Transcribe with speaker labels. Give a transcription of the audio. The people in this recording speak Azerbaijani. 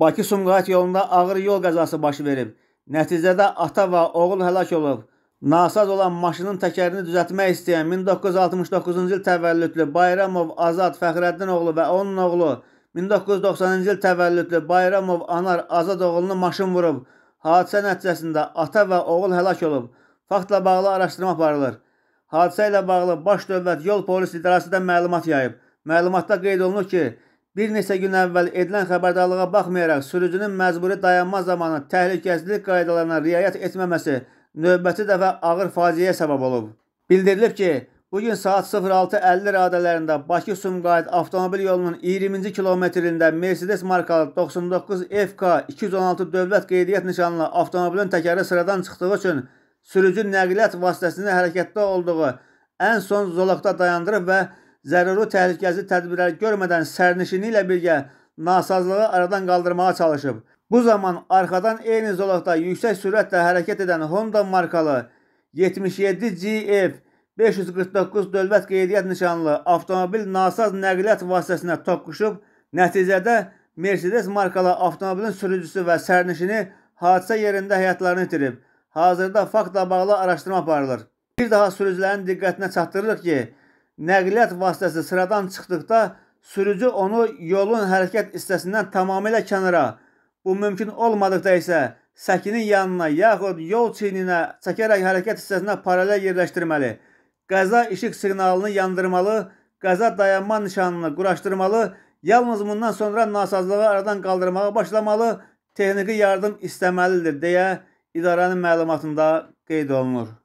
Speaker 1: Bakı-Sumqayıt yolunda ağır yol qəzası baş verib. Nəticədə ata və oğul həlak olub. Nasaz olan maşının təkərini düzəltmək istəyən 1969-cu il təvəllüdlü Bayramov Azad Fəxrəddin oğlu və onun oğlu 1990-cı il təvəllüdlü Bayramov Anar Azad oğlunu maşın vurub. Hadisə nəticəsində ata və oğul həlak olub. Faktla bağlı araşdırma aparılır. Hadisə ilə bağlı Baş Dövlət Yol Polisi İdarəsi də məlumat yayıb. Məlumatda qeyd olunur ki, Bir neçə gün əvvəl edilən xəbərdarlığa baxmayaraq sürücünün məcburi dayanma zamanı təhlükəsizlik qaydalarına riayət etməməsi növbəti dəfə ağır faciəyə səbəb olub. Bildirilib ki, bu gün saat 06:50 radələrində Bakı-Sumqayıt avtomobil yolunun 20-ci kilometrində Mercedes markalı 99 FK 216 dövlət qeydiyyat nişanlı avtomobilin təkəri sıradan çıxdığı üçün sürücü nəqliyyat vasitəsində hərəkətdə olduğu ən son zolaqda dayandırıb və zəruri təhlükəsiz tədbirlər görmədən sərnişini ilə birgə nasazlığı aradan qaldırmağa çalışıb. Bu zaman arxadan eyni zolaqda yüksək sürətlə hərəkət edən Honda markalı 77 GF 549 dövlət qeydiyyat nişanlı avtomobil nasaz nəqliyyat vasitəsinə toqquşub, nəticədə Mercedes markalı avtomobilin sürücüsü və sərnişini hadisə yerində həyatlarını itirib. Hazırda faktla bağlı araşdırma aparılır. Bir daha sürücülərin diqqətinə çatdırırıq ki, nəqliyyat vasitəsi sıradan çıxdıqda sürücü onu yolun hərəkət hissəsindən tamamilə kənara, bu mümkün olmadıqda isə səkinin yanına yaxud yol çiyninə çəkərək hərəkət hissəsinə paralel yerləşdirməli, qəza işıq siqnalını yandırmalı, qəza dayanma nişanını quraşdırmalı, yalnız bundan sonra nasazlığı aradan qaldırmağa başlamalı, texniki yardım istəməlidir deyə idarənin məlumatında qeyd olunur.